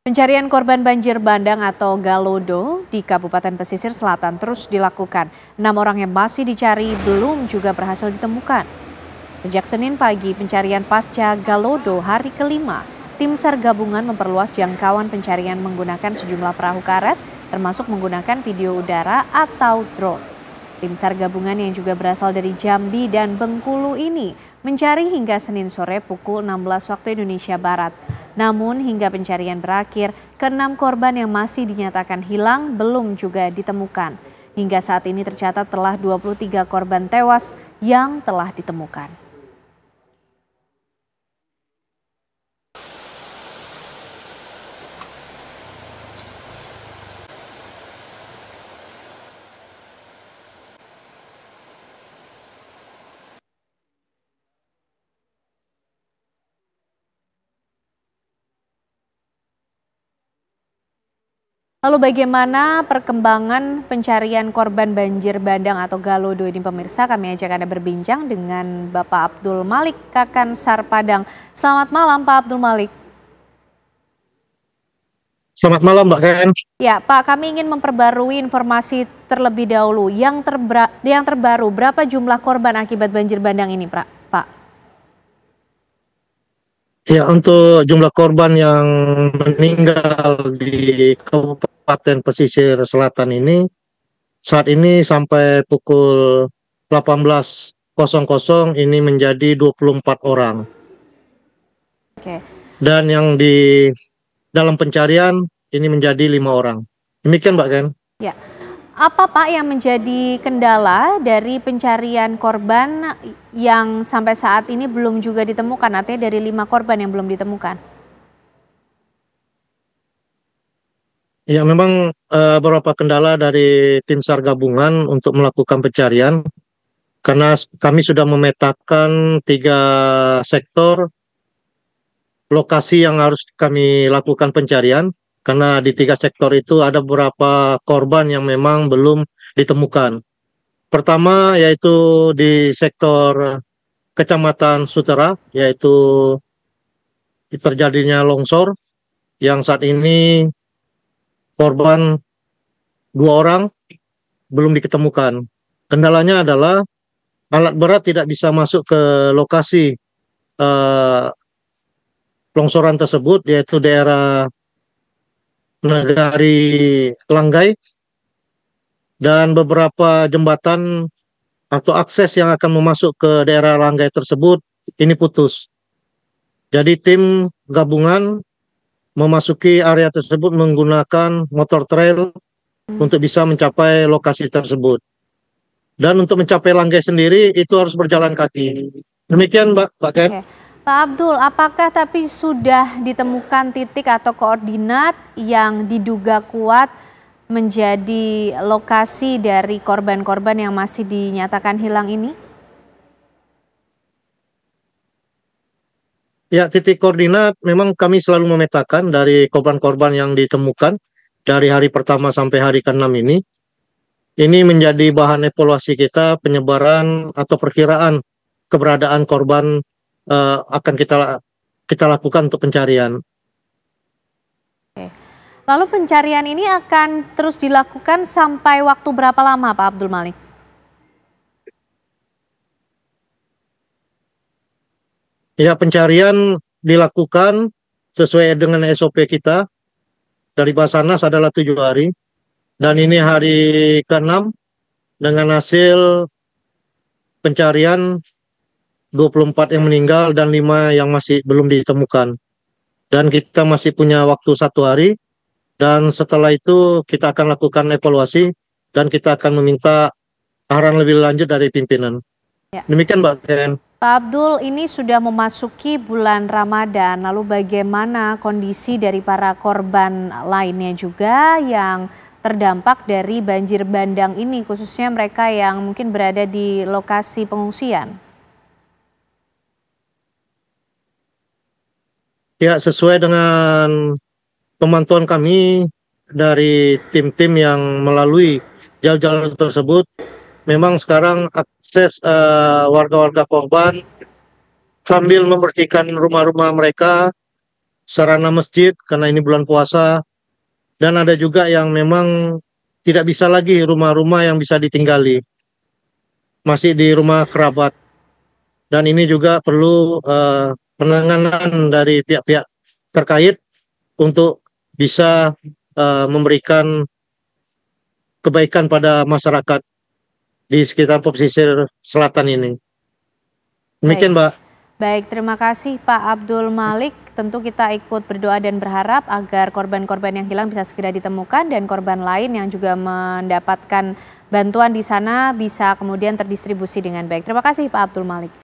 Pencarian korban banjir bandang atau galodo di Kabupaten Pesisir Selatan terus dilakukan. Enam orang yang masih dicari belum juga berhasil ditemukan. Sejak Senin pagi, pencarian pasca galodo hari kelima, tim SAR gabungan memperluas jangkauan pencarian menggunakan sejumlah perahu karet, termasuk menggunakan video udara atau drone. Tim SAR gabungan yang juga berasal dari Jambi dan Bengkulu ini mencari hingga Senin sore pukul 16 waktu Indonesia Barat. Namun hingga pencarian berakhir, keenam korban yang masih dinyatakan hilang belum juga ditemukan. Hingga saat ini tercatat telah 23 korban tewas yang telah ditemukan. Lalu bagaimana perkembangan pencarian korban banjir bandang atau galodo ini pemirsa? Kami ajak Anda berbincang dengan Bapak Abdul Malik Kakan Sarpadang. Selamat malam Pak Abdul Malik. Selamat malam Mbak Ken. Ya Pak, kami ingin memperbarui informasi terlebih dahulu. Yang, terbra, yang terbaru, berapa jumlah korban akibat banjir bandang ini Pak? Ya, untuk jumlah korban yang meninggal di Kabupaten Pesisir Selatan ini saat ini sampai pukul 18.00 ini menjadi 24 orang. Oke. Dan yang di dalam pencarian ini menjadi lima orang. Demikian, Mbak Ken. Ya. Apa Pak yang menjadi kendala dari pencarian korban yang sampai saat ini belum juga ditemukan, artinya dari lima korban yang belum ditemukan? Ya memang eh, beberapa kendala dari tim SAR gabungan untuk melakukan pencarian karena kami sudah memetakan tiga sektor lokasi yang harus kami lakukan pencarian karena di tiga sektor itu ada beberapa korban yang memang belum ditemukan. Pertama yaitu di sektor Kecamatan Sutera yaitu terjadinya longsor yang saat ini korban dua orang belum diketemukan. Kendalanya adalah alat berat tidak bisa masuk ke lokasi uh, longsoran tersebut yaitu daerah Negari Langgai dan beberapa jembatan atau akses yang akan memasuk ke daerah Langgai tersebut ini putus. Jadi tim gabungan memasuki area tersebut menggunakan motor trail untuk bisa mencapai lokasi tersebut. Dan untuk mencapai Langgai sendiri itu harus berjalan kaki. Demikian Mbak, Pak Ken. Okay. Pak Abdul, apakah tapi sudah ditemukan titik atau koordinat yang diduga kuat menjadi lokasi dari korban-korban yang masih dinyatakan hilang ini? Ya, titik koordinat memang kami selalu memetakan dari korban-korban yang ditemukan dari hari pertama sampai hari ke-6 ini. Ini menjadi bahan evaluasi kita penyebaran atau perkiraan keberadaan korban uh, akan kita kita lakukan untuk pencarian. Lalu pencarian ini akan terus dilakukan sampai waktu berapa lama Pak Abdul Malik? Ya pencarian dilakukan sesuai dengan SOP kita dari Basarnas adalah tujuh hari dan ini hari ke-6 dengan hasil pencarian 24 yang meninggal dan 5 yang masih belum ditemukan. Dan kita masih punya waktu satu hari dan setelah itu kita akan lakukan evaluasi dan kita akan meminta arahan lebih lanjut dari pimpinan. Ya. Demikian Mbak Ken. Pak Abdul, ini sudah memasuki bulan Ramadan, lalu bagaimana kondisi dari para korban lainnya juga yang terdampak dari banjir bandang ini, khususnya mereka yang mungkin berada di lokasi pengungsian? Ya, sesuai dengan pemantauan kami dari tim-tim yang melalui jalur-jalur tersebut, memang sekarang akses eh, warga-warga uh, korban sambil membersihkan rumah-rumah mereka, sarana masjid karena ini bulan puasa, dan ada juga yang memang tidak bisa lagi rumah-rumah yang bisa ditinggali, masih di rumah kerabat. Dan ini juga perlu uh, penanganan dari pihak-pihak terkait untuk bisa uh, memberikan kebaikan pada masyarakat di sekitar pesisir selatan ini. Demikian, Mbak. Baik, terima kasih Pak Abdul Malik. Tentu kita ikut berdoa dan berharap agar korban-korban yang hilang bisa segera ditemukan dan korban lain yang juga mendapatkan bantuan di sana bisa kemudian terdistribusi dengan baik. Terima kasih Pak Abdul Malik.